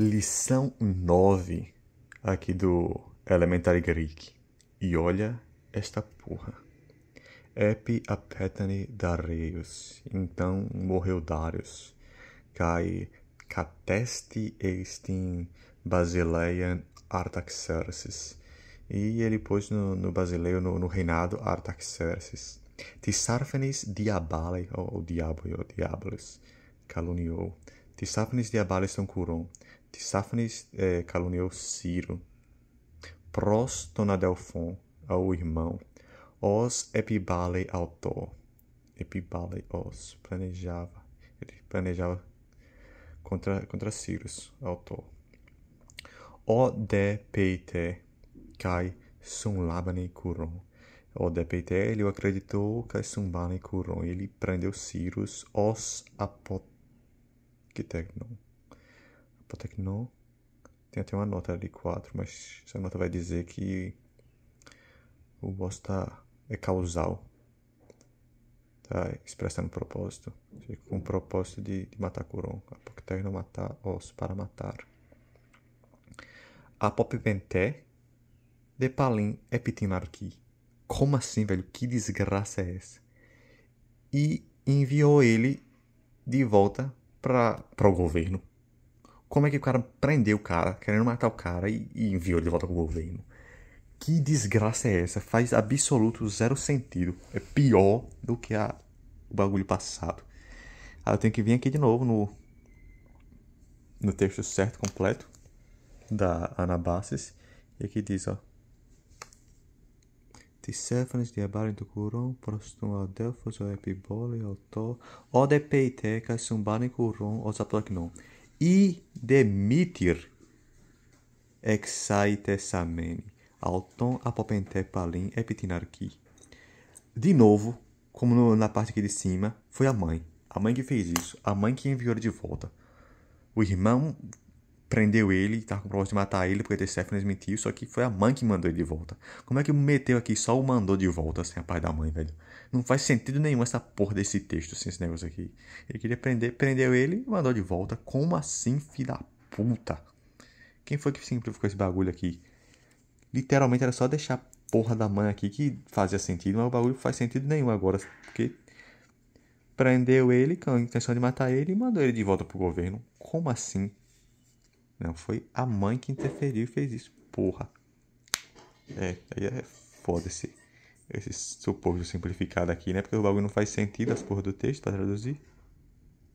lição 9 aqui do Elementary Greek. E olha esta porra. Epi apetane Darius. Então morreu Darius. Cai cateste estin basileian Artaxerxes. E ele pôs no, no no, no reinado, Artaxerxes. Tisárfenes diabale, ou, diabo, ou diabolus, caluniou Tissáfanes de Abales não curou. Tissáfanes eh, caluniou Ciro. Prós Tonadelfon ao irmão. Os epibale autor. Epibale os planejava. Ele planejava contra, contra Cirus, autor. O de peite cai sum labane curon. O de peite ele o acreditou cai sum labane curon. Ele prendeu Ciro, os apotos Apotecnon. Apotecnon tem até uma nota de 4, mas essa nota vai dizer que o osso tá, é causal. Tá expressando propósito. Com um propósito de, de matar Curon. Apotecnon ah, matar os para matar. a Apopiventé de Palin Epitinarqui. É Como assim, velho? Que desgraça é essa? E enviou ele de volta para o governo. Como é que o cara prendeu o cara, querendo matar o cara e, e enviou de volta pro governo? Que desgraça é essa? Faz absoluto zero sentido. É pior do que a, o bagulho passado. Aí ah, eu tenho que vir aqui de novo no, no texto certo, completo, da Anabasis. E aqui diz, ó τις σέφρανες διαβάριν του κουρών προς τον αδέλφος ο επιβόλη ο το ο δε πέιτε κασουμπάνι κουρών ως απρόκεινον. Ή δε μήτυρ εξαιτεσαμένη αυτόν αποπεντέ παλήν επί την αρκή. De novo, como no, na parte aqui de cima, foi a mãe. A mãe que fez isso. A mãe que enviou ele de volta. O irmão prendeu ele, estava com propósito de matar ele porque o Stephanie mentiu, só que foi a mãe que mandou ele de volta. Como é que meteu aqui só o mandou de volta, assim, a pai da mãe, velho? Não faz sentido nenhum essa porra desse texto, assim, esse negócio aqui. Ele queria prender, prendeu ele e mandou de volta. Como assim, filho da puta? Quem foi que simplificou esse bagulho aqui? Literalmente era só deixar a porra da mãe aqui que fazia sentido, mas o bagulho faz sentido nenhum agora, porque prendeu ele com a intenção de matar ele e mandou ele de volta pro governo. Como assim? Não foi a mãe que interferiu e fez isso. Porra. É, aí é foda esse, esse suposto simplificado aqui, né? Porque o bagulho não faz sentido as porras do texto para traduzir.